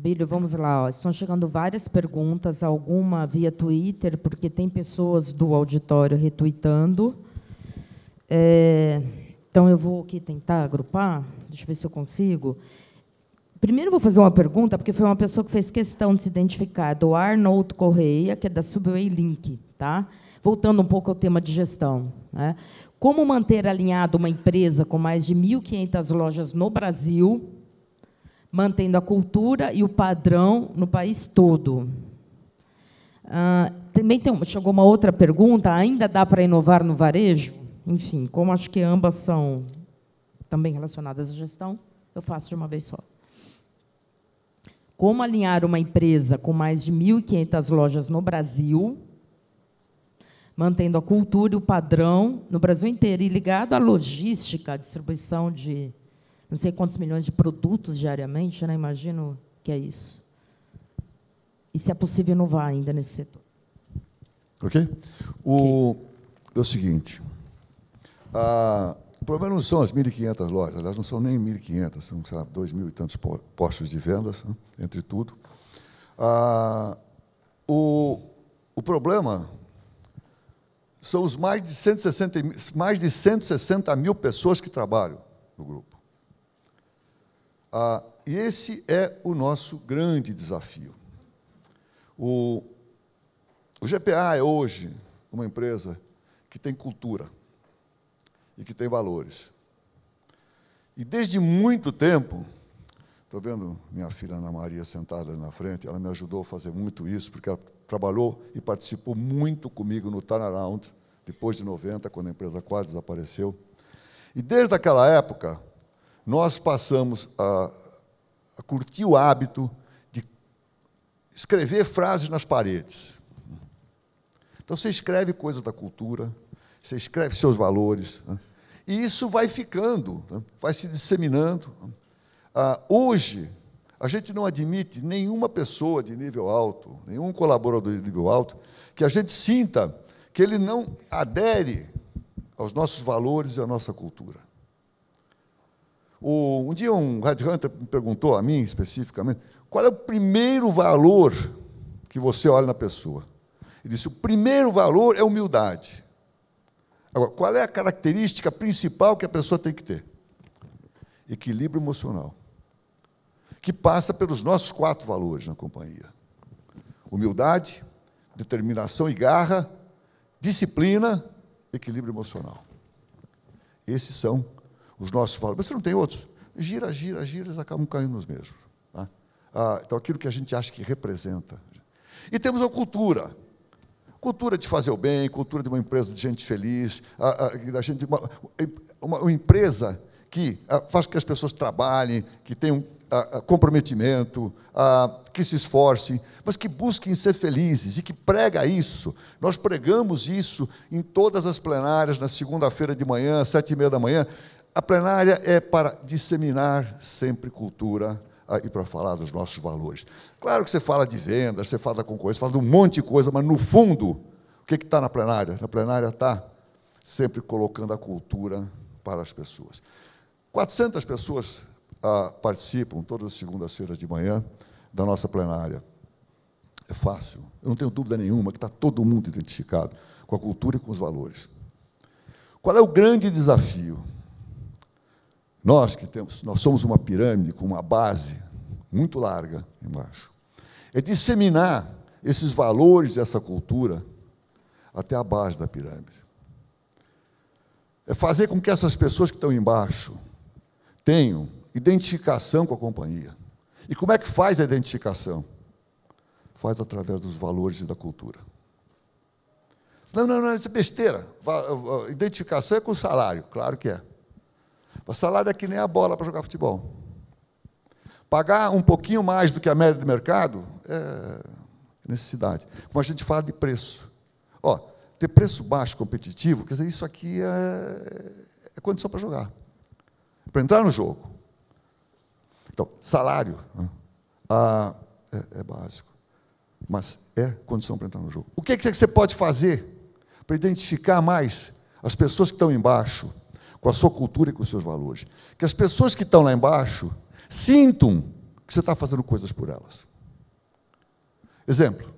Bílio, vamos lá. Ó. Estão chegando várias perguntas, alguma via Twitter, porque tem pessoas do auditório retuitando. É, então, eu vou aqui tentar agrupar. Deixa eu ver se eu consigo. Primeiro, vou fazer uma pergunta, porque foi uma pessoa que fez questão de se identificar, do Arnold Correia, que é da Subway Link. Tá? Voltando um pouco ao tema de gestão. Né? Como manter alinhada uma empresa com mais de 1.500 lojas no Brasil mantendo a cultura e o padrão no país todo. Ah, também tem, chegou uma outra pergunta: ainda dá para inovar no varejo? Enfim, como acho que ambas são também relacionadas à gestão, eu faço de uma vez só. Como alinhar uma empresa com mais de 1.500 lojas no Brasil, mantendo a cultura e o padrão no Brasil inteiro, e ligado à logística, à distribuição de não sei quantos milhões de produtos diariamente, né? imagino que é isso. E se é possível inovar ainda nesse setor. Ok? O, okay. É o seguinte, a, ah, o problema não são as 1.500 lojas, elas não são nem 1.500, são sabe, 2 mil e tantos postos de vendas, né, entre tudo. A, ah, o, o problema são os mais de, 160, mais de 160 mil pessoas que trabalham no grupo. Ah, e esse é o nosso grande desafio. O, o GPA é hoje uma empresa que tem cultura e que tem valores. E desde muito tempo, estou vendo minha filha Ana Maria sentada ali na frente, ela me ajudou a fazer muito isso, porque ela trabalhou e participou muito comigo no turnaround, depois de 90, quando a empresa quase desapareceu. E desde aquela época, nós passamos a, a curtir o hábito de escrever frases nas paredes. Então você escreve coisas da cultura, você escreve seus valores, né? e isso vai ficando, né? vai se disseminando. Ah, hoje, a gente não admite nenhuma pessoa de nível alto, nenhum colaborador de nível alto, que a gente sinta que ele não adere aos nossos valores e à nossa cultura. O, um dia um headhunter me perguntou a mim especificamente qual é o primeiro valor que você olha na pessoa. Ele disse: o primeiro valor é humildade. Agora, qual é a característica principal que a pessoa tem que ter? Equilíbrio emocional, que passa pelos nossos quatro valores na companhia: humildade, determinação e garra, disciplina, equilíbrio emocional. Esses são os nossos falam, mas você não tem outros? Gira, gira, gira, eles acabam caindo nos mesmos. Tá? Ah, então, aquilo que a gente acha que representa. E temos a cultura. Cultura de fazer o bem, cultura de uma empresa de gente feliz, da gente, uma, uma, uma, empresa que a, ah, faz com que as pessoas trabalhem, que tenham um, ah, ah, comprometimento, a, que se esforcem, mas que busquem ser felizes e que prega isso. Nós pregamos isso em todas as plenárias, na segunda-feira de manhã, às sete e meia da manhã a plenária é para disseminar sempre cultura ah, e para falar dos nossos valores. Claro que você fala de vendas, você fala da concorrência, fala de um monte de coisa, mas no fundo, o que é está na plenária? Na plenária está sempre colocando a cultura para as pessoas. 400 pessoas ah, participam todas as segundas-feiras de manhã da nossa plenária. É fácil, eu não tenho dúvida nenhuma que está todo mundo identificado com a cultura e com os valores. Qual é o grande desafio? Nós que temos, nós somos uma pirâmide com uma base muito larga embaixo. É disseminar esses valores, essa cultura, até a base da pirâmide. É fazer com que essas pessoas que estão embaixo tenham identificação com a companhia. E como é que faz a identificação? Faz através dos valores e da cultura. Não, não, não, isso é besteira. Identificação é com o salário, claro que é. O salário é que nem a bola para jogar futebol. Pagar um pouquinho mais do que a média do mercado é necessidade. Como a gente fala de preço. Ó, ter preço baixo competitivo, quer dizer, isso aqui é, é condição para jogar. Para entrar no jogo. Então, salário né? ah, é, é básico. Mas é condição para entrar no jogo. O que, é que você pode fazer para identificar mais as pessoas que estão embaixo? com a sua cultura e com os seus valores. Que as pessoas que estão lá embaixo sintam que você está fazendo coisas por elas. Exemplo.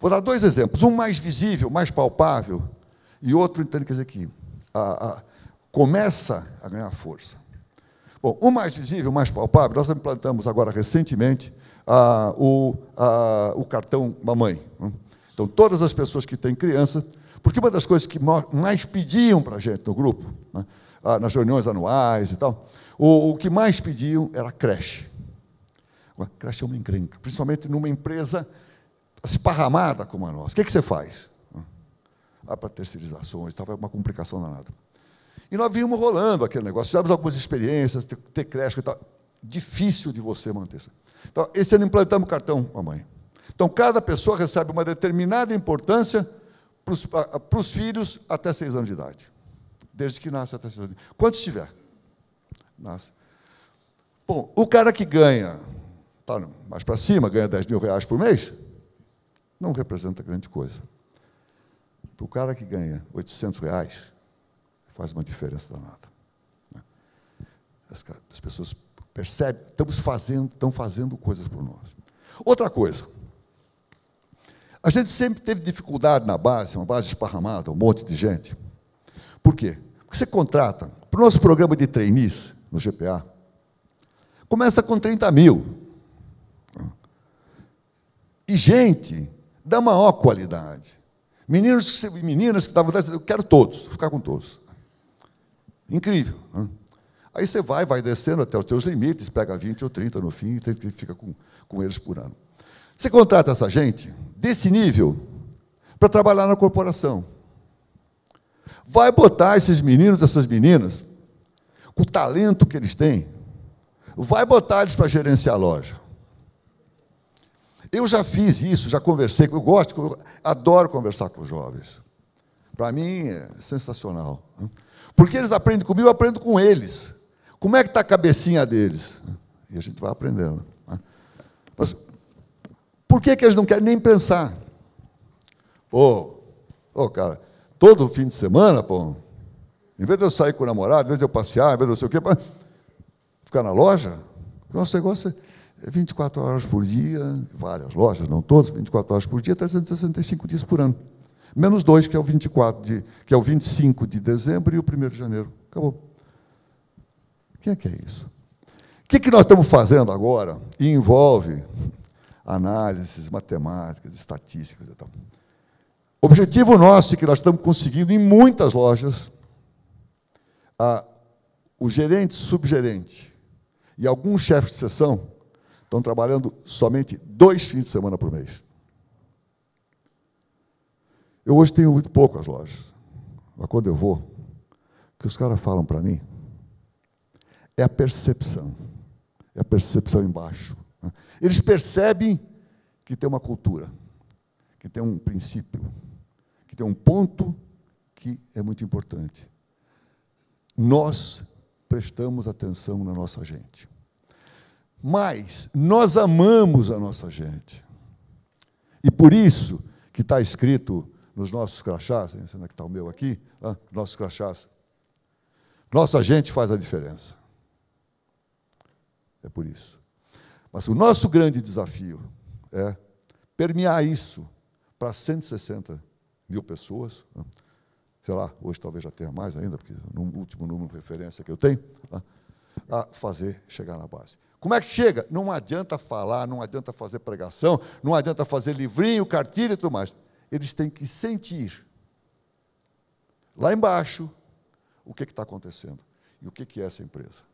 Vou dar dois exemplos. Um mais visível, mais palpável, e outro, então, quer dizer que a, a, começa a ganhar força. Bom, o mais visível, mais palpável, nós implantamos agora recentemente a, o, o cartão Mamãe. Então, todas as pessoas que têm criança porque uma das coisas que mais pediam para a gente no grupo, né, ah, nas reuniões anuais e tal, o, o que mais pediam era creche. Uma creche é uma encrenca, principalmente numa empresa esparramada como a nossa. O que, é que você faz? Ah, para terceirizações, estava é uma complicação danada. E nós vimos rolando aquele negócio, fizemos algumas experiências, ter, ter creche e tal. Difícil de você manter isso. Então, esse ano implantamos cartão, mamãe. Então, cada pessoa recebe uma determinada importância para os filhos até seis anos de idade. Desde que nasce até seis anos de idade. Quantos tiver? Nasce. Bom, o cara que ganha, tá mais para cima, ganha 10 mil reais por mês, não representa grande coisa. Para o cara que ganha 800 reais, faz uma diferença danada. Né? As, as pessoas percebem, estamos fazendo, estão fazendo coisas por nós. Outra coisa, a gente sempre teve dificuldade na base, uma base esparramada, um monte de gente. Por quê? Porque você contrata. Para o nosso programa de trainees, no GPA, começa com 30 mil. E gente da maior qualidade. Meninos que, meninas que estavam eu quero todos, ficar com todos. Incrível. Hein? Né? Aí você vai, vai descendo até os teus limites, pega 20 ou 30 no fim e fica com, com eles por ano. Você contrata essa gente desse nível para trabalhar na corporação. Vai botar esses meninos, essas meninas, com o talento que eles têm, vai botar eles para gerenciar a loja. Eu já fiz isso, já conversei, eu gosto, eu adoro conversar com os jovens. Para mim é sensacional. Né? Porque eles aprendem comigo, eu aprendo com eles. Como é que está a cabecinha deles? E a gente vai aprendendo. Né? Mas por que, que eles não querem nem pensar? Pô, cara, todo fim de semana, pô, em vez de eu sair com o namorado, em vez de eu passear, em vez de eu sei o quê, para ficar na loja, nosso negócio é 24 horas por dia, várias lojas, não todas, 24 horas por dia, 365 dias por ano. Menos dois, que é o 24 de, que é o 25 de dezembro e o 1 de janeiro. Acabou. Quem é que é isso? O que, que nós estamos fazendo agora? E envolve análises matemáticas, estatísticas e tal. Objetivo nosso é que nós estamos conseguindo em muitas lojas a, o gerente, subgerente e alguns chefes de sessão estão trabalhando somente dois fins de semana por mês. Eu hoje tenho muito pouco as lojas, mas quando eu vou, o que os caras falam para mim é a percepção, é a percepção embaixo. Eles percebem que tem uma cultura, que tem um princípio, que tem um ponto que é muito importante. Nós prestamos atenção na nossa gente. Mas nós amamos a nossa gente. E por isso que está escrito nos nossos crachás, sendo que está o meu aqui, ah, nossos crachás, nossa gente faz a diferença. É por isso. Mas o nosso grande desafio é permear isso para 160 mil pessoas, né? sei lá, hoje talvez já tenha mais ainda, porque no último número de referência que eu tenho, né? a fazer chegar na base. Como é que chega? Não adianta falar, não adianta fazer pregação, não adianta fazer livrinho, cartilha e tudo mais. Eles têm que sentir lá embaixo o que está acontecendo e o que, é essa empresa.